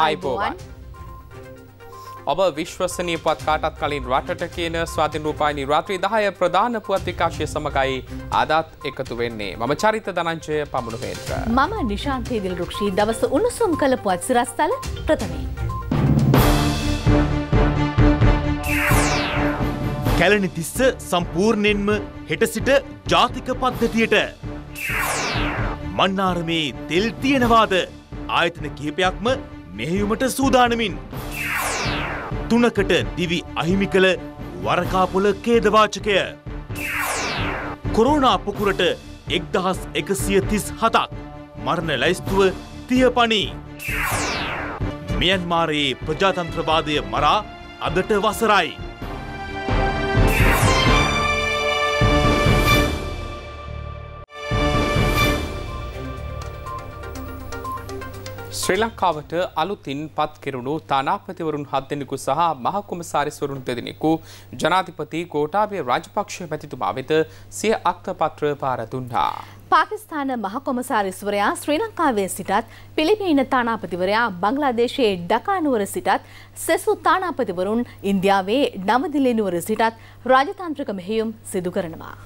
ආයිබෝවන්. ඔබ විශ්වසනය පුවත් කාටත් කලින් රටට කියන ස්වාතින් රූපායි රාත්‍රී දහය ප්‍රධාන පුවත් විකාශය සමඟයි අදත් එකතු වෙන්නේ. මම චරිත දනංචය පමුණු පේත්‍ර. මම නිශාන්තේදිල් රක්ෂී දවස උණුසුම් කළ පුවත් සිරස්ථල ප්‍රථමේ. කැලනි තිස්ස සම්පූර්ණයෙන්ම හෙට සිට ජාතික පද්ධතියට. මන්නාරමේ තෙල් තියෙනවාද ආයතන කිහිපයක්ම මෙහෙයුමට සූදානමින්. තුනකට දිවි අහිමි කළ වරකාපොල කේදවාචකය. කොරෝනා පොකුරට එක්දහස් එකසිය තිස් හතක් මරණ ලැයිස්තුව තිය පනී. මියන්මාරයේ ප්‍රජාතන්ත්‍රවාදය මරා අදට වසරයි. ශ්‍රී ලංකාවට අලුතින් පත් කෙරුණු තානාපතිවරුන් හත් දෙනෙකු සහ මහකුමසාරිස්වරුන් දෙදෙනෙකු ජනාධිපති කෝටාබේ රාජපක්ෂ මැතිතුමා වෙත සිය අක්තපත්‍ර පාර දුන්නා. පාකිස්ාන මහකොමසාරිස්වරයා ශ්‍රී ලංකාවේ සිටත් පිළිපීන තානාපතිවරයා බංලාදේශයේ ඩකානුවර සිටත් සෙසු තානාපතිවරුන් ඉන්දියාවේ නවදිලිනුවර සිටත් රාජතන්ත්‍රක මෙහෙයුම් සිදු කරනවා.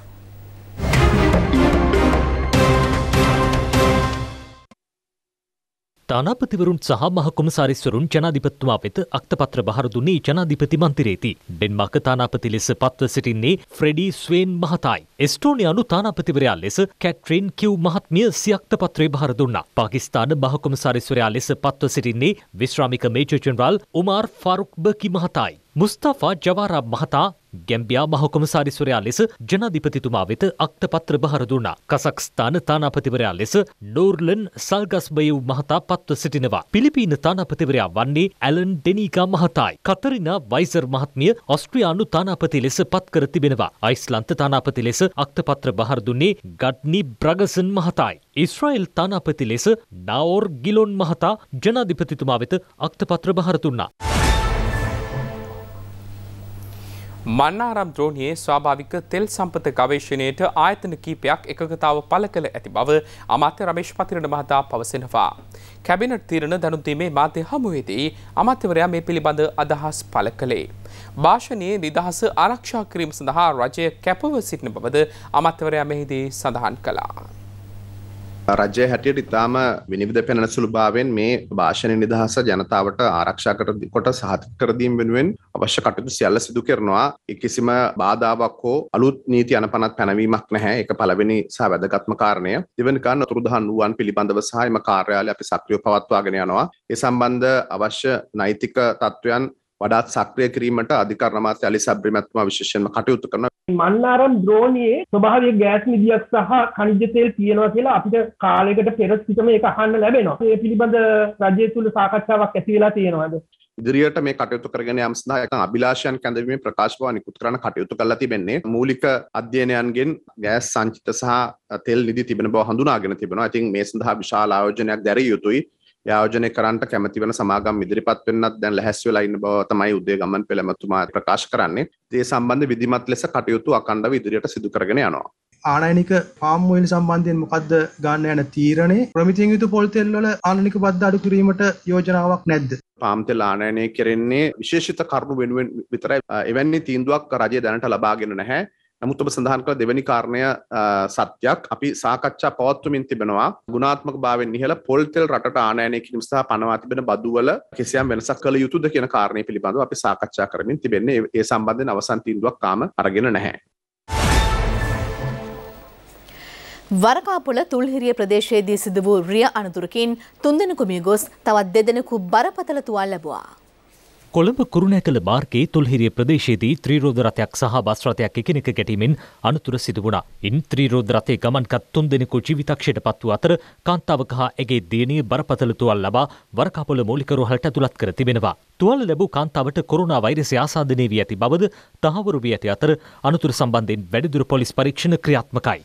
තානාපතිවරුන් සහ මහකොමසාරිස්වරුන් ජනාධිපත්තුමා වෙත අක්තපත්‍ර බහර දුන්නේ ජනාධිපති මන්තිරේති. ඩෙන්මාර්ක තානාපති ලෙස පත්ව සිටින්නේ ෆ්‍රෙඩී ස්වේන් මහතායි. එස්ටෝනියානු තානාපතිවරයා ලෙස කැට්‍රින් කිව් මහත්මිය සියක්තපත්‍රය බහර දුන්නා. පාකිස්තාන මහකොමසාරිස්වරයා ලෙස පත්ව සිටින්නේ විශ්‍රාමික major general Umar Farooq Baki මහතායි. මුස්තාෆා ජවාරාබ් මහතා ගැම්බියා මහකොමසාරිස්වරයා ලෙස ජනාධිපතිතුමා වෙත අක්තපත්‍ර බහර දුන්නා. කසක්ස්ථාන තානාපතිවරයා ලෙස නෝර්ලන් සල්ගස්බයව් මහතා පත්ව සිටිනවා. පිලිපීන තානාපතිවරයා වන්නේ ඇලන් ඩෙනීගා මහතායි. කතරිනා වයිසර් මහත්මිය ඔස්ට්‍රියානු තානාපති ලෙස පත් කර තිබෙනවා. අයිස්ලන්ත තානාපති ලෙස අක්තපත්‍ර බහර දුන්නේ ගඩ්නි බ්‍රගසන් මහතායි. ඉස්රායිල් තානාපති ලෙස නාවෝර් ගිලොන් මහතා ජනාධිපතිතුමා වෙත අක්තපත්‍ර බහර දුන්නා. මන්නාරම් ද්‍රෝණයේ ස්වාභාවික තෙල් සම්පත ගවේශණයට ආයතන කීපයක් එකගතාව පළ කළ ඇති බව අමාත්‍ය රමේෂ් පතිරණ මහතා පවසනවා. කැබිනට් තීරණ දැනුම්දීමේ මාධ්‍ය හමුවේදී අමාත්‍යවරයා මේ පිළිබඳ අදහස් පළ කළේ. භාෂණයේ නිදහස ආරක්ෂා කිරීම සඳහා රජය කැපව සිටින බවද අමාත්‍යවරයා මෙහිදී සඳහන් කළා. රජය හැටියට ඉතාම විනිවිධ පෙනෙන සුළුභාවෙන් මේ භාෂණ නිදහස ජනතාවට ආරක්ෂාකර කොට සහතිකරදීම් වෙනුවෙන් අවශ්‍ය කටයුතු සියල්ල සිදු කරනවා කිසිම බාධාවක් හෝ අලුත් නීති අනපනත් පැනවීමක් නැහැ එක පළවෙනි සහ වැදගත්ම කාරණය දෙවනිකා නතුරුදහන් වුවන් පිළිබඳව සහ එම කාර්යාලය අපි සක්‍රියව පවත්වාගෙන යනවා ඒ සම්බන්ධ අවශ්‍ය නෛතික තත්ත්වයන් වඩාත් සක්‍රිය කිරීමට අධිකරණ මාත්‍ය අලි සබ්‍රිමත්තුමා විශේෂයෙන්ම කටයුතු කරන මන්නාරම් ද්‍රෝණයේ ස්වභාවය ගෑස් නිදියක් සහ කනිජ තෙල් තියෙනවා කියලා අපිට කාලයකට පෙර සිටම ඒක අහන්න ලැබෙනවා. ඒ පිළිබඳ රජය තුල සාකච්ඡාවක් ඇති වෙලා තියෙනවද? ඉදිරියට මේ කටයුතු කරගෙන යාම සඳහා නැත්නම් අභිලාෂයන් කැඳවීමේ ප්‍රකාශ බව නිකුත් කරන කටයුතු කරලා තිබෙන්නේ මූලික අධ්‍යයනයන්ගෙන් ගෑස් සංචිත සහ තෙල් නිදි තිබෙන බව හඳුනාගෙන තිබෙනවා. ඉතින් මේ සඳහා විශාල ආයෝජනයක් දැරිය යුතුයි. යාෝජනය කරන්ට කැමතිවන සමාගම් ඉදිරිපත් වෙන්නත් දැන් ලැස්වෙලයින්න බව තමයි උදේ ගමන් පෙළමැතුමා ප්‍රකාශ කරන්නේ දේ සම්බන්ධ විදිමත් ලෙස කටයුතු අකණ්ඩ විදිරියට සිදුකරගෙන යනවා. ආනයිනික පාම්මයිල් සම්බන්ධයෙන් මොකක්ද ගන්න යන තීරණය ප්‍රමිතින් යුතු පොල්තෙල්වල ආනනික බද්ධ අඩු කිරීමට යෝජනාවක් නැද්ද. පාම්තෙල් ආනයනය කෙරෙන්නේ විශේෂිත කරුණු වෙනුවෙන් විතර එවැන්නේ තීන්දුවක් රජය දැනට ලබාගෙන නැහැ නමුත් ඔබ සඳහන් කළ දෙවැනි කාරණය සත්‍යයක් අපි සාකච්ඡා පවත්වමින් තිබෙනවා ගුණාත්මක භාවෙන් ඉහළ පොල්තෙල් රට ආනයනය කිරීම සහ පනවා තිබෙන බදුවල කිසියම් වෙනසක් කළ යුතුද කියන කාරණය පිළිබඳව අපි සාකච්ඡා කරමින් තිබෙන්නේ ඒ සම්බන්ධයෙන් අවසන් තීන්දුවක් තාම අරගෙන නැහැ. වරකාපොල තුල්හිරිය ප්‍රදේශයේදී සිදු වූ රිය අනතුරකින් තුන්දෙනෙකු මිය ගොස් තවත් දෙදෙනෙකු බරපතල තුවාල ලැබුවා. කොළඹ කුරුණෑකළ මාර්ගයේ තුල්හිරිය ප්‍රදේශයේදී ත්‍රීරෝධ රථයක් සහ බස් රථයක් එකිනෙක ගැටීමෙන් අනතුර සිදු වුණා. ඉන් ත්‍රීරෝධ රථයේ ගමන්කත් තුන්දෙනෙකු ජීවිතක්ෂයට පත් වූ අතර කාන්තාවක හා ඇගේ දියණිය බරපතල තුවල් ලබා වරකාපොළ මූලික රෝහලට ඇතුළත් කර තිබෙනවා. තුවල ලැබූ කාන්තාවට කොරුණා වෛරසය ආසාදනය වී ඇති බවද තහවුරු වී ඇති අතර අනතුර සම්බන්ධයෙන් වැඩිදුර පොලිස් පරීක්ෂණ ක්‍රියාත්මකයි.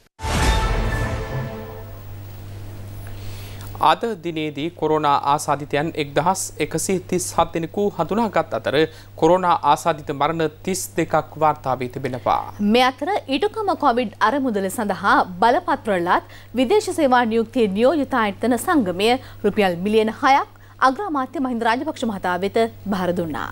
අද දිනේදී කොරෝනා ආසාධිතයන් එක්දහස් එකසි තිස් හත් දෙනෙකු හඳුනාගත් අතර කොරෝනා ආසාධිත මරණ තිස් දෙකක් වාර්තාාවී තිබෙනවා. මෙ අතර ඉටුකම කොවිඩ් අරමුදල සඳහා බලපත්‍රලත් විදේශ සේවා නියුක්තිය නියෝජතායර්තන සංගමය රුපියල් මිලියන හයක් අග්‍රාමාත්‍ය මහින්ද රාජපක්ෂ මහතා වෙත භාරදුන්නා.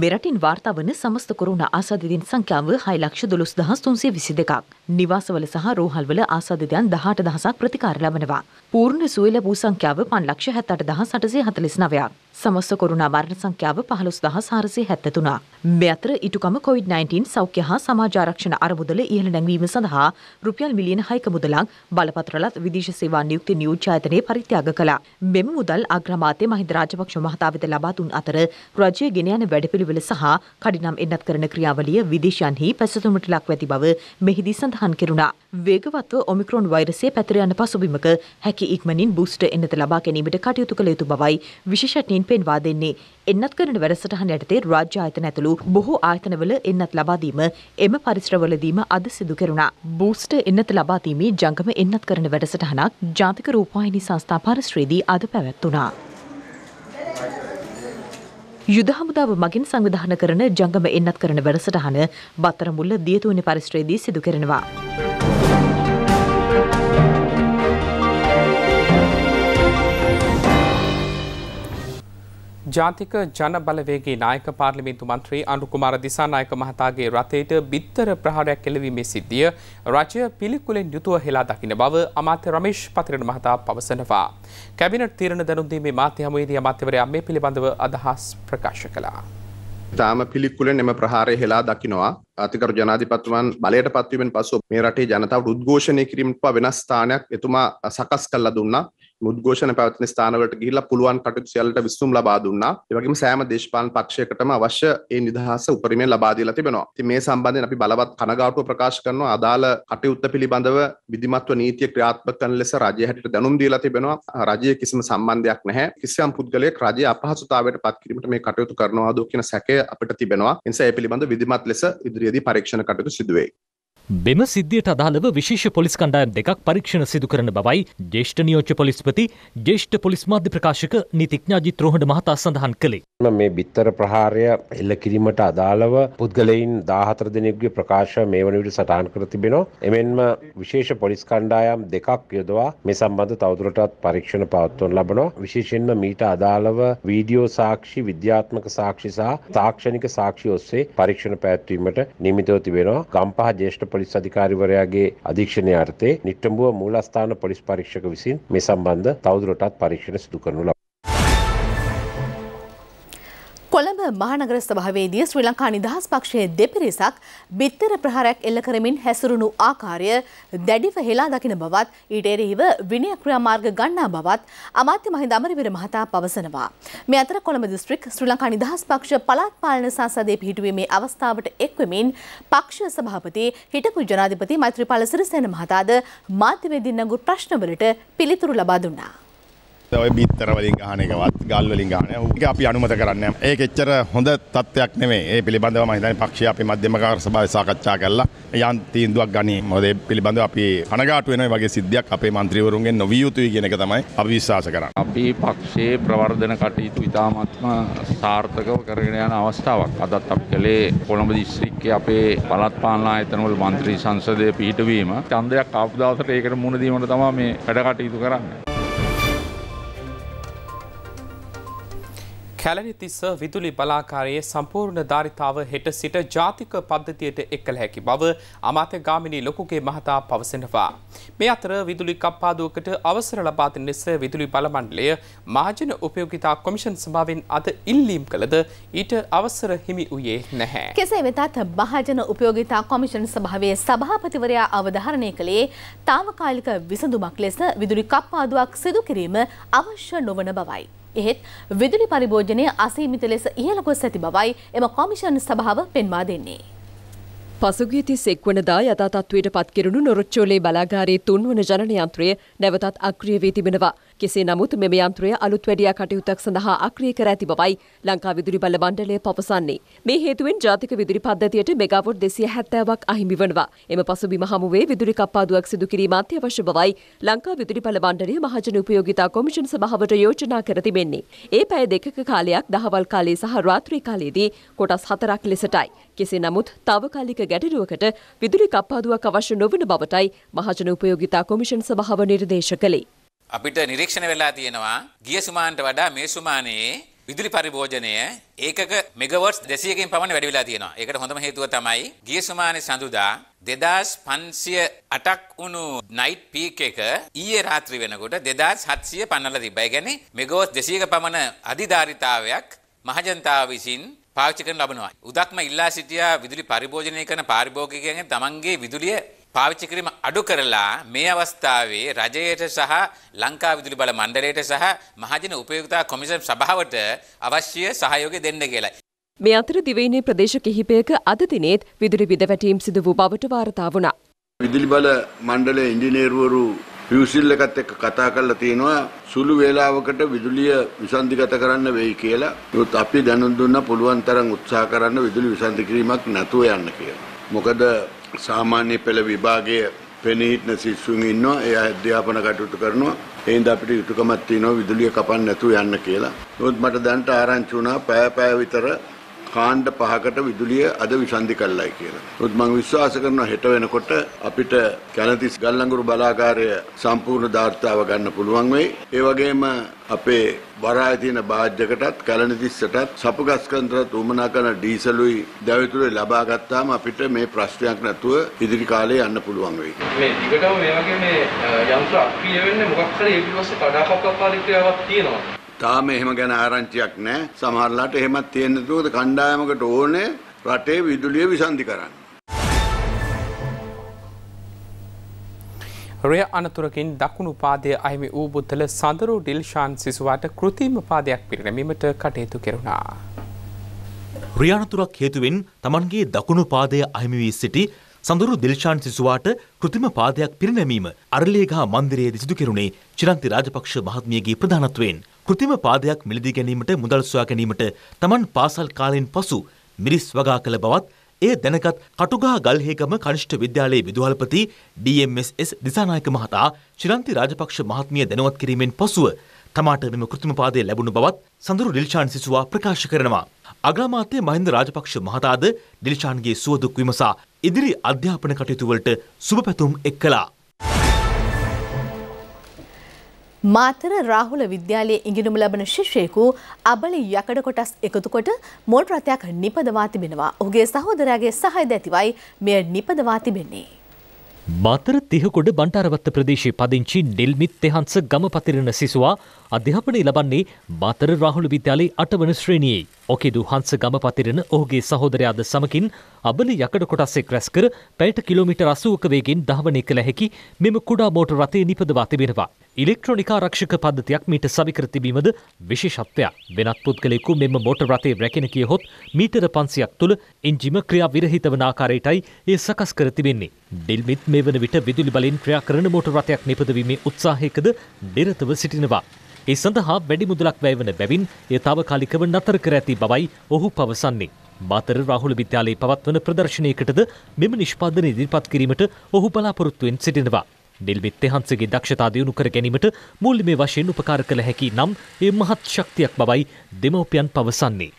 මෙරටින් වාර්තාවන සමස්ත කොරුණ ආසාධිතයින් සංඛ්‍යාව 6,12,322ක්. නිවාසවල සහ රෝහල්වල ආසාධිතයන් 18,000ක් ප්‍රතිකාර ලබනවා. පූර්ණ සුවය ලැබූ සංඛ්‍යාව 5,78,849ක්. සමස්ත කොරුණා මරණ සංඛ්‍යාව පහළොස් දහස් හාරසිය හැත්තතුනා. මේ අතර ඉටුකම කොවිD-19 සෞඛ්‍ය හා සමාජාරක්ෂණ අරමුදල ඉහළ නැංවීම සඳහා රුපියල් මිලියන හයක මුදලක් බලපත්‍රලත් විදේශ සේවා නියුක්ති නියෝජ්‍යායතනය පරිත්‍යාග කළා. මෙම මුදල් අග්‍රමාත්‍ය මහින්ද රාජපක්ෂ මහතා වෙත ලබා දුන් අතර රජය ගෙන යන වැඩපිළිවෙල සහ කඩිනම් එන්නත් කරන ක්‍රියාවලිය විදේශයන්හි පැසතුමට ලක් ඇති බව මෙහිදී සඳහන් කෙරුණා. වේගවත්ව ඔමික්‍රෝන් වෛරසය පැතර යන පසුබිමක හැකි ඉක්මනින් බූස්ටර් එන්නත ලබා ගැනීමට කටයුතු කළ යුතු බවයි විශේෂඥයින් පෙන්වා දෙන්නේ. එන්නත් කරන වැඩසටහන යටතේ රාජ්‍ය ආයතන ඇතුළු බොහෝ ආයතනවල එන්නත් ලබාදීම එම පරිසරවලදීම අද සිදු කෙරුණා. බූස්ට එන්නත ලබාදීමේ ජංගම එන්නත් කරන වැඩසටහනක් ජාතික රූපවාහිනී සංස්ථා පරිශ්‍රයේදී අද පැවැත්වුණා. යුද හමුදාව මගින් සංවිධාන කරන ජංගම එන්නත් කරන වැඩසටහන බතරමුල්ල දියතුනි පරිශ්‍රයේදී සිදු කරනවා. ජාතික ජන බලවේගේ නායක පාර්ලිමේන්තු මන්ත්‍රී අනුකුමාර දිසානායක මහතාගේ රථයට බිත්තර ප්‍රහාරයක් එළවීමේ සිද්ධිය රජය පිළිකුලෙන් යුතුව හෙලා දකින බව අමාත්‍ය රමේෂ් පතිරණ මහතා පවසනවා. කැබිනට් තීරණ දැනුම් දීමේ මාධ්‍ය හමුවේදී අමාත්‍යවරයා මේ පිළිබඳව අදහස් ප්‍රකාශ කළා. තාම පිළික්කුලෙන් එම ප්‍රහාරය හෙලා දකිනවා අතිකරු ජනාධිපත්තුමන් බලයට පත්වීමෙන් පසු මේ රටේ ජනතාව උද්ඝෝෂණය කිරීමට වෙනස් ස්ථානයක් එතුමා සකස් කල්ලා දුන්නා මුද්ඝෝෂණ පැවතින ස්ථානවලට ගිහිල්ලා පුළුවන් කටයුතු සියල්ලට විසඳුම් ලබා දුන්නා. ඒ වගේම සෑම දේශපාලන පක්ෂයකටම අවශ්‍ය ඒ නිදහස උපරිමයෙන් ලබා දීලා තිබෙනවා. ඉතින් මේ සම්බන්ධයෙන් අපි බලවත් කනගාටුව ප්‍රකාශ කරනවා අදාළ කටයුත්ත පිළිබඳව විධිමත්ව නීතිය ක්‍රියාත්මක කරන ලෙස රජය හැටියට දැනුම් දීලා තිබෙනවා. රජයේ කිසිම සම්බන්ධයක් නැහැ. කිසියම් පුද්ගලයෙක් රජයේ අපහසුතාවයට පත් කිරීමට මේ කටයුතු කරනවාද කියන සැකය අපිට තිබෙනවා. ඒ නිසා ඒ පිළිබඳ විධිමත් ලෙස ඉදිරියේදී පරීක්ෂණ කටයුතු සිදු වෙයි. මෙම සිද්ධියට අදාළව විශේෂ පොලිස් කණ්ඩායම් දෙකක් පරීක්ෂණ සිදු කරන බවයි ජේෂ්ඨ නියෝජ්‍ය පොලිස්පති ජේෂ්ඨ පොලිස් මාධ්‍ය ප්‍රකාශක නීතිඥා ජිත් රෝහණ මහතා සඳහන් කළේ. මේ බිත්තර ප්‍රහාරය එල්ල කිරීමට අදාළව පුද්ගලයින් 14 දෙනෙකුගේ ප්‍රකාශ මේ වන විට සටහන් කර තිබෙනවා. එමෙන්ම විශේෂ පොලිස් කණ්ඩායම් දෙකක් යොදවා මේ සම්බන්ධ තවදුරටත් පරීක්ෂණ පවත්වනු ලබනවා. විශේෂයෙන්ම මීට අදාළව වීඩියෝ සාක්ෂි, විද්‍යාත්මක සාක්ෂි සහ තාක්ෂණික සාක්ෂි ඔස්සේ පරීක්ෂණ පැවැත්වීමට නියමිතව තිබෙනවා. ගම්පහ ජේෂ්ඨ පොලිස් අධිකාරිවරයාගේ අධීක්ෂණය අර්ථේ නිට්ටඹුව මූලස්ථාන පොලිස් පරීක්ෂක විසින් මේ සම්බන්ධ තවදුරටත් පරීක්ෂණ සිදු කරනු කොළඹ මහනගර සභාවේදී ශ්‍රී ලංකා නිදහස් පක්ෂයේ දෙපිරිසක් බිත්තර ප්‍රහාරයක් එල්ල කරමින් හැසිරුණු ආකාරය දැඩිව හෙලා දකින බවත් ඊට එරෙහිව විනය ක්‍රියාමාර්ග ගන්නා බවත් අමාත්‍ය මහින්ද අමරවීර මහතා පවසනවා. මේ අතර කොළඹ දිස්ත්‍රික් ශ්‍රී ලංකා නිදහස් පක්ෂ පළාත් පාලන සංසදයේ පිහිටුවීමේ අවස්ථාවට එක්වෙමින් පක්ෂ සභාපති හිටපු ජනාධිපති මෛත්‍රීපාල සිරිසේන මහතාද මාධ්‍යවේදීන් නඟු ප්‍රශ්නවලට පිළිතුරු ලබා දුන්නා. ඔය බිත්තර වලින් ගහන එකවත් ගල් වලින් ගහන ඒක අපි අනුමත කරන්නේ නැහැ. ඒක එච්චර හොඳ තත්ත්වයක් නෙමෙයි. ඒ පිළිබඳව මම හිතන්නේ පක්ෂය අපි මධ්‍යමකාර සභාවේ සාකච්ඡා කළා. යම් තීන්දුවක් ගනී. මොකද ඒ පිළිබඳව අපි කනගාටු වෙනවා වගේ සිද්ධියක් අපේ മന്ത്രിවරුන්ගෙන් නොවිය යුතුයි කියන එක තමයි අපි විශ්වාස කරන්නේ. අපි පක්ෂයේ ප්‍රවර්ධන කටයුතු ඉතාමත්ම සාර්ථකව කරගෙන යන අවස්ථාවක්. අදත් අපි කළේ කොළඹ දිස්ත්‍රික්කයේ අපේ පළාත් පාලන ආයතනවල മന്ത്രി සංසදය පිහිටවීම. ඡන්දයක් ආපු දවසට ඒකට මුහුණ දීමට තමයි මේ වැඩ කටයුතු කරන්නේ. කැලනිතිස්ස විදුලි බලාකාරයේ සම්පූර්ණ ධාරිතාව හෙට සිට ජාතික පද්ධතියට එක්කළ හැකි බව අමාත්‍ය ගාමිණී ලොකුගේ මහතා පවසනවා. මේ අතර විදුලි කප්පාදුවකට අවසර ලබා දෙන ලෙස විදුලි බල මණ්ඩලය මාජන උපයෝගිතා කොමිෂන් සභාවෙන් අද ඉල්ලීම් කළද ඊට අවසර හිමි වූයේ නැහැ. කෙසේ වෙතත් භාජන උපයෝගිතා කොමිෂන් සභාවේ සභාපතිවරයා අවධාරණය කළේ තාවකාලික විසඳුමක් ලෙස විදුලි කප්පාදුවක් සිදු කිරීම අවශ්‍ය නොවන බවයි. එහෙත් විදුලි පරිභෝජනය අසීමිත ලෙස ඉහළ ගොස් ඇති බවයි එම කොමිෂන් සභාව පෙන්වා දෙන්නේ. පසුගිය තිස් එක්වනදා යථා තත්ත්වයට පත්කිරුණු නොරොච්චෝලේ බලාගාරයේ තුන්වන ජනනයන්ත්‍රය නැවතත් අක්‍රිය වී තිබෙනවා. කෙසේ නමුත් මෙම යන්ත්‍රය අලුත් වැඩියා කටයුත්තක් සඳහා අක්‍රිය කර ඇති බවයි ලංකා විදුලි බල මණ්ඩලය පවසන්නේ. මේ හේතුවෙන් ජාතික විදුලි පද්ධතියට මෙගාවොට් 270ක් අහිමි වෙනවා. එම පසුබිම හමුවේ විදුලි කප්පාදුවක් සිදු කිරීම අත්‍යවශ්‍ය බවයි ලංකා විදුලි බල මණ්ඩලය මහජන උපයෝගිතා කොමිෂන් සභාවට යෝජනා කර තිබෙන්නේ. ඒ පැය දෙකක කාලයක් දහවල් කාලයේ සහ රාත්‍රී කාලයේදී කොටස් හතරක් ලෙසටයි. කෙසේ නමුත් తాවකාලික ගැටලුවකට විදුලි කප්පාදුවක් අවශ්‍ය නොවන බවටයි මහජන උපයෝගිතා කොමිෂන් සභාව නිර්දේශ කළේ. අපිට නිරීක්ෂණ වෙලා තියෙනවා ගිය සුමානට වඩා මේ සුමානයේ විදුලි පරිභෝජනය ඒකක මෙගවට්ස් 200කින් පමණ වැඩි වෙලා තියෙනවා. ඒකට හොඳම හේතුව තමයි ගිය සුමානේ සඳුදා 2508ක් වුණු නයිට් පීක් එක ඊයේ රාත්‍රී වෙනකොට 2700 පන්නලා තිබ්බා. ඒ කියන්නේ මෙගවට්ස් 200ක පමණ අධිධාරිතාවයක් මහජනතාව විසින් පාවිච්චි කරන ලබනවා. උදක්ම ඉල්ලා සිටියා විදුලි පරිභෝජනය කරන පාරිභෝගිකයන්ගේ තමන්ගේ විදුලිය පාවිච්චි කිරීම අඩු කරලා මේ අවස්ථාවේ රජයට සහ ලංකා විදුලි බල මණ්ඩලයට සහ මහජන උපයෝගිතා කොමිසම් සභාවට අවශ්‍ය සහයෝගය දෙන්න කියලා. මේ අතර දිවයිනේ ප්‍රදේශ කිහිපයක අද දිනේත් විදුලි බිඳවැටීම් සිදු වූ බවට වාර්තා වුණා. විදුලි බල මණ්ඩලයේ ඉංජිනේරුවරු පියුසිල් එකත් එක්ක කතා කරලා තියෙනවා සුළු වේලාවකට විදුලිය විසන්ධිගත කරන්න වෙයි කියලා. ඒත් අපි දැනුම් දුන්න පුළුවන් තරම් උත්සාහ කරන්න විදුලි විසන්ධි කිරීමක් නැතුව යන්න කියලා. මොකද සාමාන්‍ය පෙළ විභාගයේ පෙනී සිටින සිසුන් ඉන්නවා ඒ අධ්‍යාපන කටයුතු කරනවා ඒ හින්දා අපිට යුතුයකමක් තියෙනවා විදුලිය කපන්න නැතුව යන්න කියලා. නමුත් මට දැනට ආරංචි වුණා පෑ පෑ විතර කාණ්ඩ පහකට විදුලිය අද විසන්ධි කළයි කියලා. ඒත් මම විශ්වාස කරනවා හෙට වෙනකොට අපිට කැලතිස් ගල්ලංගුරු බලාගාරය සම්පූර්ණ දාර්තාව ගන්න පුළුවන් වෙයි. ඒ වගේම අපේ වරාය තියෙන බාජ්ජකටත් කැලණිතිස්සටත් සපුගස්කන්දරත් උමනා කරන ඩීසලුයි දැවිතුලේ ලබා ගත්තාම අපිට මේ ප්‍රශ්නයක් නැතුව ඉදිරි කාලේ යන්න පුළුවන් වෙයි. මේ දිගටම මේ වගේ මේ යන්ත්‍ර අක්‍රිය වෙන්නේ මොකක් හරි ඒ පිටපස්සේ කඩාපක්කක් කාර්යක්‍රියාවක් තියෙනවා. තාම එහෙම ගැන ආරංචියක් නැහැ. සමහරලාට එහෙමත් තියෙන්න තුොද කණ්ඩායමකට ඕනේ රටේ විදුලිය විසන්ධි කරන්න. රය අනතුරකින් දකුණු පාදය අහිමි වූ බුද්ධල සඳරු ඩිල්ෂාන් සිසුවාට කෘතිම පාදයක් පිරිනැමීමට කටයුතු කෙරුණා. රියානතුරක් හේතුවෙන් තමන්ගේ දකුණු පාදය අහිමි වී සිටි සඳුරු දිල්ෂාන් සිසුවාට කෘතිම පාදයක් පිරිනැමීම අරලේගහ මන්දිරයේදී සිදු කෙරුණේ චිරන්ති රාජපක්ෂ මහත්මියගේ ප්‍රධානත්වයෙන් කෘතිම පාදයක් මිලදී ගැනීමට මුදල් සොයා ගැනීමට තමන් පාසල් කාලයෙන් පසු මිරිස් වගා කළ බවත් එය දැනගත් කටුගා ගල්හේගම කනිෂ්ඨ විද්‍යාලයේ විදුහල්පති DMSS දිසානායක මහතා ශිරන්ති රාජපක්ෂ මහත්මිය දැනුවත් කිරීමෙන් පසුව තමාට මෙම කෘතිම පාදය ලැබුණු බවත් සඳුරු ඩිල්ෂාන් සිසුවා ප්‍රකාශ කරනවා. අග්‍රාමාත්‍ය මහින්ද රාජපක්ෂ මහතාද ඩිල්ෂාන්ගේ සුවදුක් විමසා ඉදිරි අධ්‍යාපන කටයුතුවලට සුබ පැතුම් එක් කළා. මාතර රාහුල විද්‍යාලයේ ඉගෙනුම ලබන ශිෂ්‍යයෙකු අබල යකඩ කොටස් එකතු කොට මෝල් රථයක් නිපදවා තිබෙනවා. ඔහුගේ සහෝදරයාගේ සහයද ඇතිවයි මෙය නිපදවා තිබෙන්නේ. මාතර තිහකොඩ බණ්ඩාරවත්ත ප්‍රදේශයේ පදිංචි නිල්මිත් තෙහන්ස ගම පතිරන සිසුවා අධ්‍යාපනය ලබන්නේ මාතර රාහුල විද්‍යාලයේ අටවන ශ්‍රේණියේ. ඔකිදු හංස ගම පතිරෙන ඔහුගේ සහෝදරයාද සමකින් අබලි යකඩ කොටස්සෙක් රැස් කර පැයට කිලෝමීටර් 80ක වේගෙන් ධාවනය කළ හැකි මෙම කුඩා මෝටර රථය නිපදවා තිබෙනවා. ඉලෙක්ට්‍රොනික ආරක්ෂක පද්ධතියක් මීට සවිකර තිබීමද විශේෂත්වයක්. වෙනත් පුද්ගලයෙකු මෙම මෝටර රථය රැකෙන කියහොත් මීටර 500ක් තුළ එන්ජිම ක්‍රියා විරහිත වන ආකාරයටයි ඒ සකස් කර තිබෙන්නේ. ඩිල්මිත් මේ වන විට විදුලි බලෙන් ක්‍රියා කරන මෝටර රථයක් නිපදවීමේ උත්සාහයකද නිරතව සිටිනවා. ඒ සඳහා වැඩි මුදලක් වැයවන බැවින් එය තාවකාලිකව නතර කර ඇති බවයි ඔහු පවසන්නේ. මාතර රාහුල විද්‍යාලයේ පවත්වන ප්‍රදර්ශනයකටද මෙම නිෂ්පාදන ඉදිරිපත් කිරීමට ඔහු බලාපොරොත්තුවෙන් සිටිනවා. නිල්විත් තෙහන්සගේ දක්ෂතා දියුණු කර ගැනීමට මූල්‍යමය වශයෙන් උපකාර කළ හැකි නම් ඒ මහත් ශක්තියක් බවයි දෙමව්පියන් පවසන්නේ.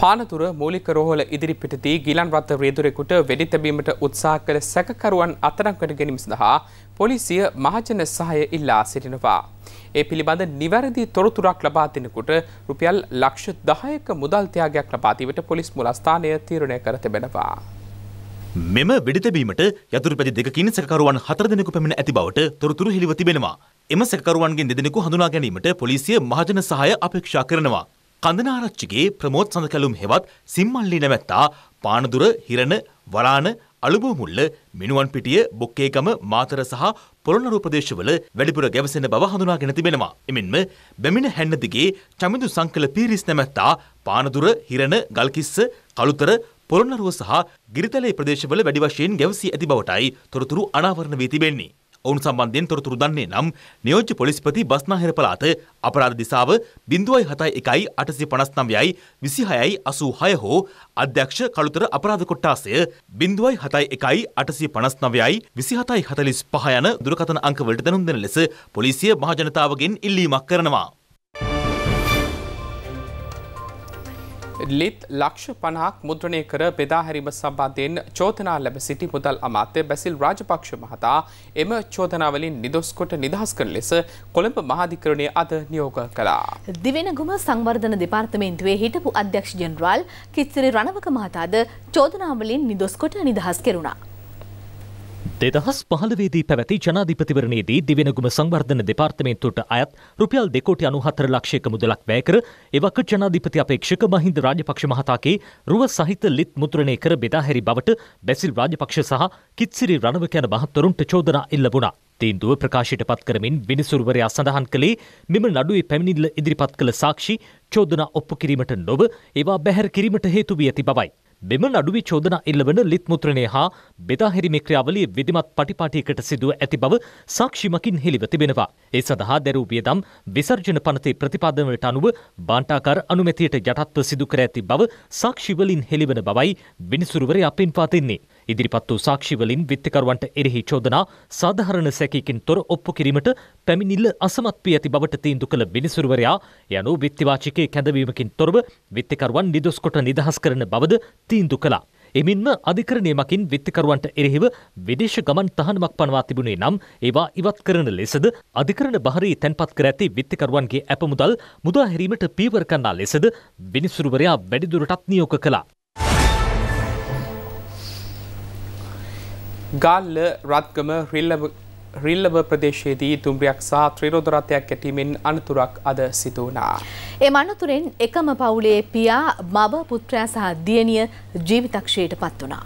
පානතුර මූලික රෝහල ඉදිරිපිටදී ගිලන් රත්ත රේදුරෙකුට වෙඩි තැබීමට උත්සාහ කළ සැකකරුවන් අත්අඩංගුවට ගැනීම සඳහා පොලිසිය මහජන සහය ඉල්ලා සිටිනවා. ඒ පිළිබඳ නිවැරදි තොරතුරක් ලබා දෙනකොට රුපියල් ලක්ෂ 10ක මුදල් ත්‍යාගයක් ලබා දීමට පොලිස් මුලස්ථානය තීරණය කර තිබෙනවා. මෙම වෙඩිතැබීමට යතුරුපැති දෙකකින් සැකකරුවන් හතර දෙනෙකු පැමිණ ඇති බවට තොරතුරු හෙළිව තිබෙනවා. එම සැකකරුවන්ගෙන් දෙදෙනෙකු හඳුනා ගැනීමට පොලිසිය මහජන සහාය අපේක්ෂා කරනවා. කඳනාරච්චිගේ ප්‍රමෝද් සඳකැලුම් හෙවත් සිම්මල්ලි නැමැත්තා පානදුර හිරණ වලාන අලුබෝමුල්ල මිනුවන් පිටිය බොක්කේගම මාතර සහ පොළොන්නරු ප්‍රදේශවල වැඩිපුර ගැවසෙන බව හඳුනාගෙන තිබෙනවා. එමෙන්ම බැමිණ හැන්න දිගේ චමිදු සංකල පීරිස් නැමැත්තා පානදුර, හිරණ, ගල්කිස්ස, කළුතර, පොළොන්නරුව සහ ගිරිතලේ ප්‍රදේශවල වැඩි වශයෙන් ගැවසී ඇති බවටයි තොරතුරු අනාවරණ වී තිබෙන්නේ. ඔවුන් සම්බන්ධයෙන් තොරතුරු දන්නේ නම් නියෝජ්‍ය පොලිස්පති බස්නාහිර පළාත අපරාධ දිසාව බිඳුවයි හතයි එකයි අටසි පනස්නම්යයි විසිහයයි අසූ හය හෝ අධ්‍යක්ෂ කළුතර අපරාධ කොට්ටාසය බිඳුවයි හතයි එකයි අටසි පනස්නවයයි විසිහතයි හතලිස් පහයන දුරකතන අංකවලට දැනුම් දෙන ලෙස පොලිසිය මහජනතාවගෙන් ඉල්ලීමක් කරනවා. ලිත් ලක්ෂ පණහක් මුද්‍රණය කර බෙදාහැරීම සම්බන්ධයෙන් චෝතනා ලැබ සිටි මුදල් අමාත්‍ය බැසිල් රාජපක්ෂ මහතා එම චෝදනාවලින් නිදොස්කොට නිදහස් කරන ලෙස කොළඹ මහාධිකරණය අද නියෝග කළා. දිවෙනගුම සංවර්ධන දෙපාර්තමේන්තුවේ හිටපු අධ්‍යක්ෂ ජෙනරාල් කිත්සිරි රණවක මහතාද චෝදනාවලින් නිදොස්කොට නිදහස් කෙරුණා. දෙදහස් පහලවේදී පැවැති ජනාධිපතිවරණයේදී දිවෙනගුම සංවර්ධන දෙපාර්තමේන්තුවට අයත් රුපියල් දෙකෝටි අනුහතර ලක්ෂයක මුදලක් වැය කර එවක ජනාධිපති අපේක්ෂක මහින්ද රාජපක්ෂ මහතාගේ රුව සහිත ලිත් මුද්‍රණය කර බෙදා හැරි බවට බැසිල් රාජපක්ෂ සහ කිත්සිරි රණවක යන මහත්වරුන්ට චෝදනා එල්ල වුණා. තීන්දුව ප්‍රකාශයට පත් කරමින් විනිසුරුවරයා සඳහන් කළේ මෙම නඩුවේ පැමිණිල්ල ඉදිරිපත් කළ සාක්ෂි චෝදනා ඔප්පු කිරීමට නොව ඒවා බැහැර කිරීමට හේතු වී ඇති බවයි. මෙම නඩුවේ චෝදනා එල්ලවන ලිත් මුද්‍රණය හා බෙදාහැරීමේ ක්‍රියාවලිය විධිමත් පටිපාටියකට සිදුව ඇති බව සාක්ෂිමකින් හෙළිව තිබෙනවා. ඒ සඳහා දැරූ වියදම් විසර්ජන පනතේ ප්‍රතිපාදනවලට අනුව බාන්ටාකාර අනුමැතියට යටත්ව සිදු කර ඇති බව සාක්ෂිවලින් හෙළිවන බවයි විනිසුරුවරයා පෙන්වා දෙන්නේ. ඉදිරිපත් වූ සාක්ෂිවලින් විත්තිකරුවන්ට එරෙහි චෝදනා සාධාරණ සැකයකින් තොර ඔප්පු කිරීමට පැමිණිල්ල අසමත් වී ඇති බවට තීන්දු කළ විනිසුරුවරයා යනු විත්තිවාචිකයේ කැඳවීමකින් තොරව විත්තිකරුවන් නිදොස් කොට නිදහස් කරන බවද තීන්දු කළා. එමින්ම අධිකරණය මකින් විත්තිකරුවන්ට එරෙහිව විදේශ ගමන් තහනමක් පනවා තිබුණේ නම් ඒවා ඉවත් කරන ලෙසද අධිකරණ බහරී තැන්පත් කර ඇති විත්තිකරුවන්ගේ ඇපමුදල් මුදාහැරීමට පීවර කන්නා ලෙසද විනිසුරුවරයා වැඩිදුරටත් නියෝග කළා. ගාල්ල රත්ගම රිල්ලබ ප්‍රදේශයේදී දුම්රියක් සහ ත්‍රීරෝධරථයක් ගැටීමෙන් අනතුරක් අද සිදු වුණා. එම අනතුරෙන් එකම පවුලේ පියා, මව, පුත්‍රයා සහ දියණිය ජීවිතක්ෂයට පත් වුණා.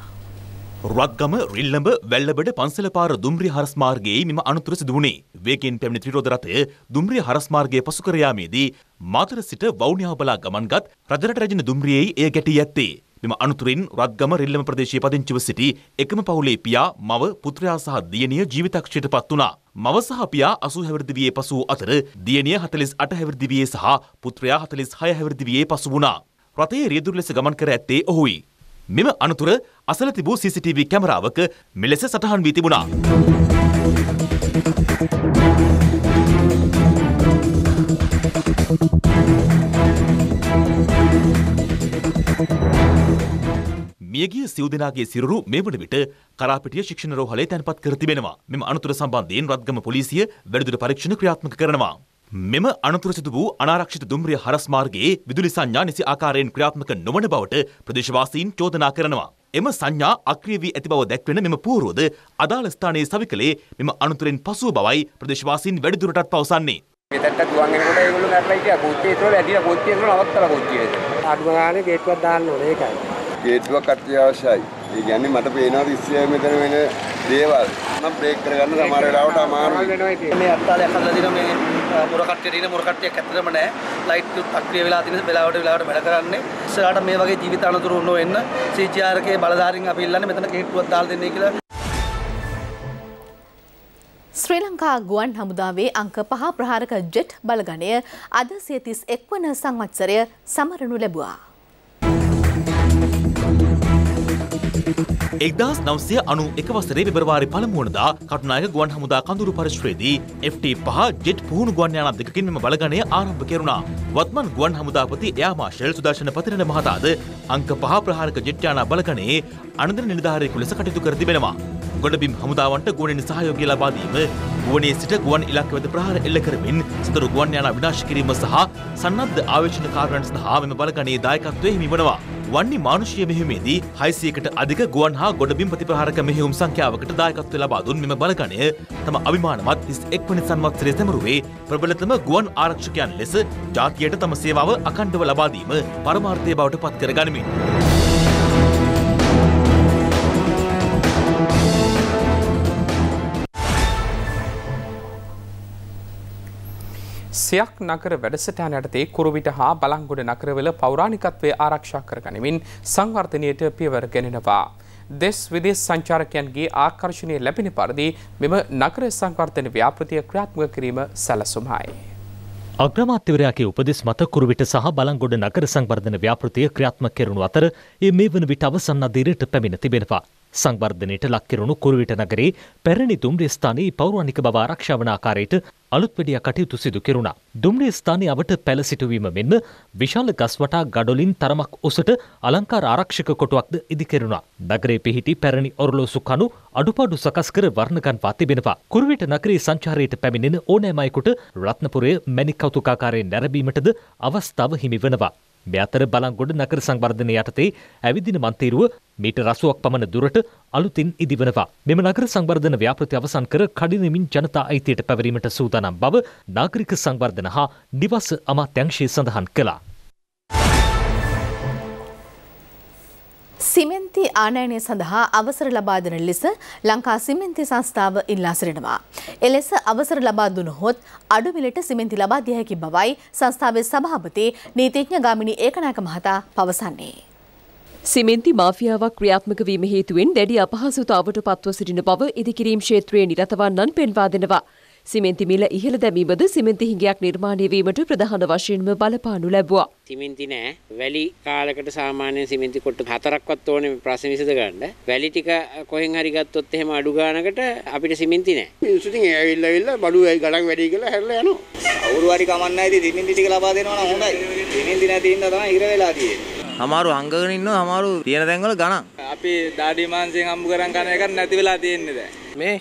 රත්ගම රිල්ලඹ වැල්ලබඩ පන්සලපාර දුම්රිය හරස් මාර්ගයේ මෙම අනතුර සිදු වුණේ. වේගයෙන් පැමිණි ත්‍රිරෝධ රථය දුම්රිය හරස් මාර්ගයේ පසු කර යාමේදී මාතර සිට වවුනියාව බලා ගමන්ගත් රජරට රැජින දුම්රියේ එය ගැටී ඇත්තේ. මෙම අනුතුරින් රත්ගම රෙල්ලම ප්‍රදේශයේ පදිංචිව සිටි එකම පවුලේ පියා මව පුත්‍රයා සහ දියණිය ජීවිතක්ෂයට පත් වුණා. මව සහ පියා 80 හැවිරිදි වියේ පසු අතර දියණිය 48 හැවිරිදි වියේ සහ පුත්‍රයා 46 හැවිරිදි වියේ පසු වුණා. රථයේ රියදුරු ලෙස ගමන් කර ඇත්තේ ඔහුයි. මෙම අනතුර අසල තිබූ CCTV කැමරාවක මෙලෙස සටහන් වී තිබුණා. Thank you. මියගිය සිව් දෙනාගේ සිරුරු මේ වන විට කරාපිටිය ශික්ෂණ රෝහලේ තැන්පත් කර තිබෙනවා. මෙම අනතුර සම්බන්ධයෙන් රත්ගම පොලිසිය වැඩිදුර පරීක්ෂණ ක්‍රියාත්මක කරනවා. මෙම අනතුර සිදු වූ අනාරක්ෂිත දුම්රිය හරස් මාර්ගයේ විදුලි සංඥා නිසි ආකාරයෙන් ක්‍රියාත්මක නොවන බවට ප්‍රදේශවාසීන් චෝදනා කරනවා. එම සංඥා අක්‍රිය වී ඇති බව දැක්වෙන මෙම පූර්වද අදාළ ස්ථානයේ සවිකලේ මෙම අනතුරෙන් පසුව බවයි ප්‍රදේශවාසීන් වැඩිදුරටත් පවසන්නේ. මෙතනට ගුවන් එනකොට ඒගොල්ලෝ මැරලා හිටියා. කෝච්චිය ඒතකොට ඇදිලා කෝච්චිය නවත්තලා කෝච්චිය. අඩු ගානේ ගේට්ටුවක් දාන්න ඕනේ ඒකයි. ගේට්ටුවක් අත්‍යවශ්‍යයි. ඒ කියන්නේ මට පේනවා ඉස්සෙල්ලා මෙතන වෙන දේවල් නම් බ්‍රේක් කරගන්න සමහර වෙලාවට අමාරුයි. මේ අත්තාලයක් හදලා දින මේ මුරකට්ටියට ඉන්න මුරකට්ටියක් ඇත්තටම නැහැ. ලයිට් සක්‍රිය වෙලා තියෙන වෙලාවට වෙලාවට වැඩ කරන්නේ. ඉස්සරහට මේ වගේ ජීවිත අනතුරු නොවෙන්න CGR එකේ බලධාරීන් අපි ඉල්ලන්නේ මෙතන ගේට්ටුවක් දාලා දෙන්නේ කියලා. ශ්‍රී ලංකා ගුවන් හමුදාවේ අංක පහ ප්‍රහාරක ජෙට් බලගණය අද සියතිස් එක්වන සංවත්සරය සමරනු ලැබවා. එක්දස් නවසය අනු එක වසරේ පෙබරවාරි පළමුුවනදා කටනායක ගුවන් හමුදා කඳුරු පරිශ්්‍රයේදී FT පහ ජෙට් පුහුණු ගුවන් යානක් දෙකින් මෙම බලගණය ආරම්භ කෙරුණා. වත්මන් ගුවන් හමුදාපති එයා මාශල් සුදර්ශන පතිරණ මහතාද අංක පහ ප්‍රහාරක ජෙට් යානා බලගණයේ අනදර නිලධාරයෙකු ලෙස කටයුතු කර තිබෙනවා. ගොඩබිම් හමුදාවන්ට ගුවනින් සහයෝගය ලබා දීම ගුවනේ සිට ගුවන් ඉලක්ක වෙත ප්‍රහාර එල්ල කරමින් සතුරු ගුවන් යානා විනාශ කිරීම සහ සන්නද්ධ ආවේශන කාරණා සඳහා මෙම බලගණයේ දායකත්වය හිමි වනවා. වන්නේ මානුෂීය මෙහෙයුමේදී 600කට අධික ගුවන් හා ගොඩබිම් ප්‍රතිප්‍රහාරක මෙහෙයුම් සංඛ්‍යාවකට දායකත්වය ලබා දුන් මෙම බලගණය තම අභිමානවත් 31 වනි සංවත්සරයේ සැමරුවේ ප්‍රබලතම ගුවන් ආරක්ෂකයන් ලෙස ජාතියට තම සේවාව අඛණ්ඩව ලබා දීම පරමාර්ථය බවට පත් කර ගනිමින් සයක් නගර වැඩසටහන යටතේ කුරුවිට හා බලංගොඩ නගරවල පෞරාණිකත්වය ආරක්ෂා කර ගනිමින් සංවර්ධනයට පියවර ගෙනෙනවා. දෙස් විදේශ සංචාරකයන්ගේ ආකර්ශණය ලැබෙන පරිදි මෙම නගර සංවර්ධන ව්‍යාපෘතිය ක්‍රියාත්මක කිරීම සැලසුමයි. අග්‍රමාත්‍යවරයාගේ උපදෙස් මත කුරුවිට සහ බලංගොඩ නගර සංවර්ධන ව්‍යාපෘතිය ක්‍රියාත්මක කෙරුණු අතර ඒ මේ වන විට අවසන් අධීරයට පැමිණ තිබෙනවා. සංවර්ධනයට ලක්කෙරුණු කුරුවිට නගරේ පැරණි දුම්රිය ස්ථානයේ පෞරාණික බව ආරක්ෂා වන ආකාරයට අලුත්වැඩිය කටයුතු සිදු කෙරුණා. දුම්රිය ස්ථානයේ අවට පැළ සිටුවීම මෙන්ම විශාල ගස් වටා ගඩොලින් තරමක් උසට අලංකාර ආරක්ෂක කොටුවක්ද ඉදි කෙරුණා. නගරේ පිහිටි පැරණි ඔරලෝසු කණු අඩුපාඩු සකස් කර වර්ණගන්වා තිබෙනවා. කුරුවිට නගරේ සංචාරයට පැමිණෙන ඕනෑම අයෙකුට රත්නපුරය මැණික් කෞතුකාකාරයෙන් නැරඹීමටද අවස්ථාව හිමි වෙනවා. මේ අතර බලංගොඩ නගර සංවර්ධනය යටතේ ඇවිදින මන්තීරුව මීට රසුවක් පමණ දුරට අලුතින් ඉදිවනවා. මෙම නගර සංවර්ධන ව්‍යාපෘති අවසන් කර කඩිනමින් ජනතා අයිතියට පැවරීමට සූදානම් බව නාගරික සංවර්ධන හා නිවස අමාත්‍යංශය සඳහන් කළා. සිමෙන්ති ආනයනය සඳහා අවසර ලබා දෙන ලෙස ලංකා සිමෙන්ති සංස්ථාව ඉල්ලා සිටිනවා. එලෙස අවසර ලබා දුනහොත් අඩු මිලට සිමෙන්ති ලබා දිය හැකි බවයි සංස්ථාවේ සභාපති නීතිඥ ගාමිණී ඒකනායක මහතා පවසන්නේ. සිමෙන්ති මාෆියාවක් ක්‍රියාත්මක වීම හේතුවෙන් දැඩි අපහසුතාවට පත්ව සිටින බව ඉදිකිරීම් ක්ෂේත්‍රයේ නිරතවන්නන් පෙන්වා දෙනවා. සිමෙන්ති මිල ඉහළ දැමීමද සිමෙන්ති හිඟයක් නිර්මාණය වීමට ප්‍රධාන වශයෙන්ම බලපානු ලැබුවා. සිමෙන්ති නෑ. වැලි කාලකට සාමාන්‍යයෙන් සිමෙන්ති කොට්ටු හතරක්වත් ඕනේ ප්‍රශ්න විසඳ ගන්න. වැලි ටික කොහෙන් හරි ගත්තොත් එහෙම අඩු ගානකට අපිට සිමෙන්ති නෑ. මිනිස්සු ඉතින් ඇවිල්ලා ඇවිල්ලා බඩු ගණන් වැඩි කියලා හැරලා යනවා. කවුරු හරි කමන්නේ නැති දිනින්දි ටික ලබා දෙනවා නම් හොඳයි. දිනින්දි නැති ඉඳලා තමයි ඉර වෙලා තියෙන්නේ. අමාරු අංගගෙන ඉන්නවා අමාරු තියෙන තැන්වල ගණන්. අපි දාඩි මාංශයෙන් හම්බ කරන් කන එකක් නැති වෙලා තියෙන්නේ දැන්. මේ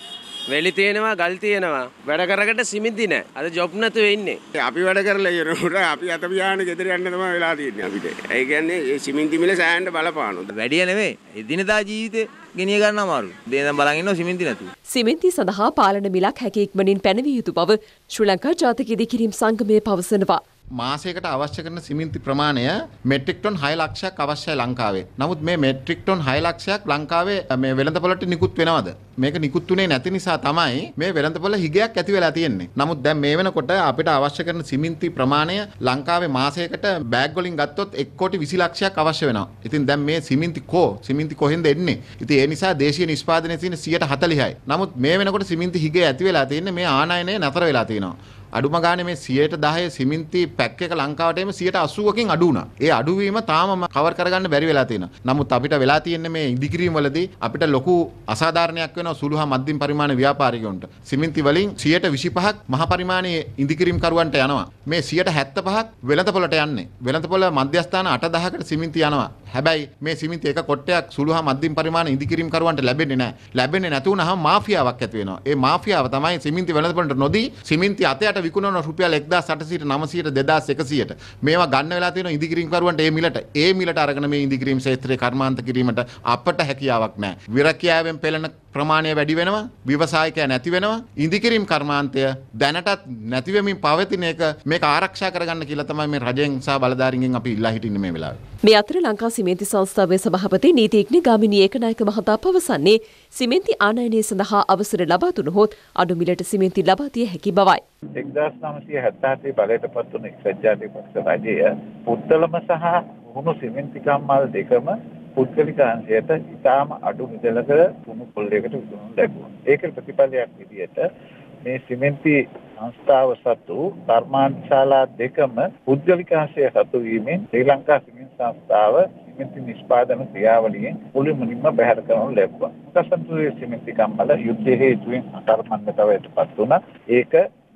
වෙලි තියෙනවා ගල් තියෙනවා වැඩ කරකට සිමිදි නෑ අද ජොබ් නැතුව ඉන්නේ අපි වැඩ කරලා යනකොට අපි අත පියාගෙන ගෙදර යන්න තමයි වෙලා තියෙන්නේ අපිට ඒ කියන්නේ මේ සිමින්ති මිල සෑහෙන්න බලපානවා වැඩිය නෙමෙයි එදිනදා ජීවිතේ ගෙනිය ගන්න අමාරු දේනම් බලන් ඉන්නවා සිමින්ති නැතුව සිමින්ති සඳහා පාලන මිලක් හැකි ඉක්මනින් පැනවිය යුතු බව ශ්‍රී ලංකා ජාතික ඉදිකිරීම් සංගමය පවසනවා මාසයකට අවශ්‍ය කරන සිමෙන්ති ප්‍රමාණය මෙට්‍රික් ටොන් 6 ලක්ෂයක් අවශ්‍යයි ලංකාවේ. නමුත් මේ මෙට්‍රික් ටොන් 6 ලක්ෂයක් ලංකාවේ මේ වෙළඳපොළට නිකුත් වෙනවද? මේක නිකුත් උනේ නැති නිසා තමයි මේ වෙළඳපොළ හිගයක් ඇති වෙලා තියෙන්නේ. නමුත් දැන් මේ වෙනකොට අපිට අවශ්‍ය කරන සිමෙන්ති ප්‍රමාණය ලංකාවේ මාසයකට බෑග් වලින් ගත්තොත් 1 කෝටි 20 ලක්ෂයක් අවශ්‍ය වෙනවා. ඉතින් දැන් මේ සිමෙන්ති කෝ සිමෙන්ති කොහෙන්ද එන්නේ? ඉතින් ඒ නිසා දේශීය නිෂ්පාදනයේ තියෙන 140යි. නමුත් මේ වෙනකොට සිමෙන්ති හිගේ ඇති වෙලා තියෙන්නේ මේ ආනයනය නතර වෙලා තියෙනවා. අඩුම ගානේ මේ 110 සිමෙන්ති පැක් එක ලංකාවට එම 180කින් අඩු වුණා. ඒ අඩුවීම තාම කවර් කරගන්න බැරි වෙලා තියෙනවා. නමුත් අපිට වෙලා තියෙන්නේ මේ ඉදිකිරීම වලදී අපිට ලොකු අසාධාරණයක් වෙනවා සුළු හා මධ්‍යම පරිමාණ ව්‍යාපාරිකයන්ට. සිමෙන්ති වලින් 125ක් මහ පරිමාණයේ ඉදිකිරීම් කරුවන්ට යනවා. මේ 175ක් වෙළඳපොළට යන්නේ. වෙළඳපොළ මධ්‍යස්ථාන 8000කට සිමෙන්ති යනවා. හැබැයි මේ සිමින්ති එක කොට්ටයක් සුළුහා මධ්‍යම පරිමාණ ඉදිකිරීම් කරුවන්ට ලැබෙන්නේ නැහැ. ලැබෙන්නේ නැති වුනහම මාෆියාවක් ඇති වෙනවා. ඒ මාෆියාව තමයි සිමින්ති වෙළඳපොළට නොදී සිමින්ති අතයට විකුණන රුපියල් 1800ට 900ට 2100ට මේවා ගන්න වෙලා තියෙන ඉදිකිරීම් කරුවන්ට ඒ මිලට ඒ මිලට අරගෙන මේ ඉදිකිරීම් ක්ෂේත්‍රයේ කර්මාන්ත කිරීමට අපට හැකියාවක් නැහැ. විරකියාවෙන් පෙළෙන ප්‍රමාණය වැඩි වෙනවා. ව්‍යවසායිකය නැති වෙනවා. ඉදිකිරීම් කර්මාන්තය දැනටත් නැතිවමින් පවතින එක මේක ආරක්ෂා කරගන්න කියලා තමයි මේ රජයෙන් සහ බලධාරීන්ගෙන් අපි ඉල්ලා හිටින්නේ මේ වෙලාවේ. මේ අතර ලංකා සිමෙන්ති සංස්ථාවේ සභාපති නීතිඥ ගාමිණී ඒකනායක මහතා පවසන්නේ සිමෙන්ති ආනයනය සඳහා අවසර ලබා දුනහොත් අඩු මිලට සිමෙන්ති ලබා දිය හැකි බවයි. 1978 බලයට පත් වුණු එක්සත් ජාතික පක්ෂ රජය පුත්තලම සහ වුණු සිමෙන්ති කම්මල් දෙකම පුද්ගලික අංශයට ඉතාම අඩු මුදලක තුණු පොල්ලයකට විකුණන ලැබුණා. ඒක ප්‍රතිඵලයක් විදිහට මේ සිමෙන්ති සංස්ථාව සතු කර්මාන්තශාලා දෙකම පුද්ගලික අංශය සතු වීමෙන් ශ්‍රී ලංකා සිමෙන්ති සංස්ථාව සිමෙන්ති නිෂ්පාදන ක්‍රියාවලියෙන් මුළුමනින්ම බැහැර කරනු ලැබුවා. කසන්තුරේ සිමෙන්ති කම්මල යුද්ධයේ හේතුවෙන් අකර්මණ්‍යතාවයටපත් වුණා. ඒක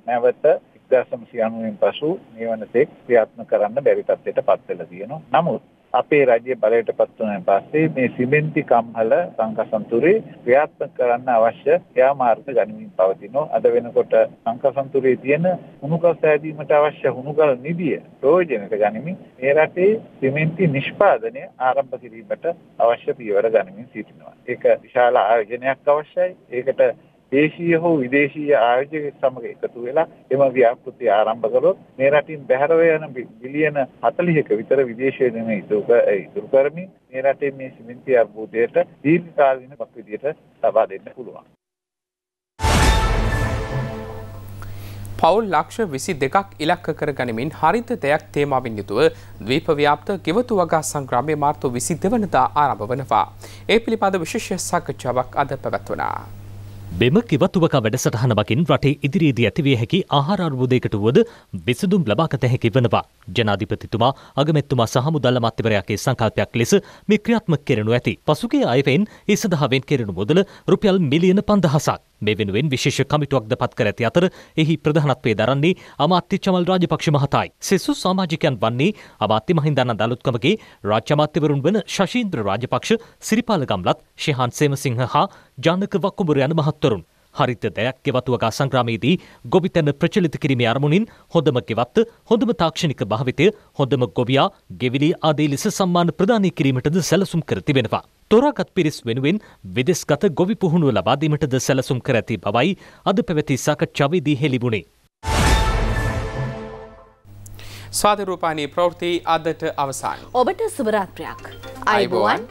නැවත 1990න් පසු නිවනතේ ක්‍රියාත්මක කරන්න බැරි තත්ත්වයට පත් වෙලා තියෙනවා. නමුත් අපේ රජය බලයට පත් වුණාන් පස්සේ මේ සිමෙන්ති කම්හල සංකසන්තුරේ ක්‍රියාත්මක කරන්න අවශ්‍ය ක්‍රියාමාර්ග ගනිමින් පවතිනවා. අද වෙනකොට සංකසන්තුරේ තියෙන හුණුකල් සෑදීමට අවශ්‍ය හුණුකල් නිධිය ප්‍රයෝජනට ගනිමින් මේ රටේ සිමෙන්ති නිෂ්පාදනය ආරම්භ කිරීමට අවශ්‍ය පියවර ගනිමින් සිටිනවා. ඒක විශාල ආයෝජනයක් අවශ්‍යයි. ඒකට දේශීය හෝ විදේශීය ආයෝජක සමග එකතු වෙලා එම ව්‍යාපෘති ආරම්භ කළොත් මේ රටින් බැහැරව යන බිලියන 40ක විතර විදේශ වෙනම ඉතුරු කරමින් මේ රටේ මේ සිමෙන්ති අර්බුදයට දීර්ඝකාලීනක් විදියට ලබා දෙන්න පුළුවන්. පවුල් ලක්ෂ විසි දෙකක් ඉලක්ක කර ගනිමින් හරිතතයක් තේමාවෙන් යුතුව දවීපව්‍යාප්ත ගෙවතු වගා සංග්‍රාමය මාර්තු විසි දෙවනතා ආරභ වනවා. ඒ පිළිබඳ විශේෂ සාකච්ඡාවක් අද පැවැත්වනා. බෙම කිවතුවක වැඩසටහනවකින් රටේ ඉදිරියේදී ඇතිවිය හැකි ආහාරර්බුදයකට වුවද විසඳුම් ලබාගත හැකි වනවා. ජනාධිපතිතුමා අගමැත්තුමා සහ මුදල්ල මත්තිවරයාගේ සංකල්පයක් ලෙස මේ ක්‍රියාත්මක කෙරෙනු ඇති. පසුගිය අයවෙන් ඒ සඳහාවෙන් කෙරෙනු මුදල රුපියල් මිලියන 5000ක්. මේ වෙනුවෙන් විශේෂ කමිටුවක්ද පත් කර ඇති අතර එහි ප්‍රධානත්වය දරන්නේ අමාත්‍ය චමල් රාජපක්ෂ මහතායි. සෙසු සමාජිකයන් වන්නේ අමාත්‍ය මහින්දන්න දලුත්කමගේ රාජ්‍ය අමාත්‍යවරුන් වන ශශීන්ද්‍ර රාජපක්ෂ සිරිපාල ගම්ලත් ශිහාන් සේමසිංහ හා ජානක වක්කුඹර යන මහත්වරුන්. හරිත දෙයක් ගෙවතු වගා සංග්‍රාමයේදී ගොවිතැන ප්‍රචලිත කිරීමේ අරමුණින් හොඳම ගෙවත්ත හොඳම තාක්ෂණික භාවිතය හොඳම ගොවියා ගෙවිලි ආදී ලෙස සම්මාන ප්‍රදානය කිරීමටද සැලසුම් කර තිබෙනවා. තොරාගත් පිරිස් වෙනුවෙන් විදෙස්ගත ගොවි පුහුණුව ලබා දීමටද සැලසුම් කර ඇති බවයි අද පැවති සාකච්ඡාවේදී හෙළිබුණේ. ස්වාධරූපානී ප්‍රවෘත්ති අදට අවසාන. ඔබට සුභරාත්‍රයක්. අයිබෝවන්.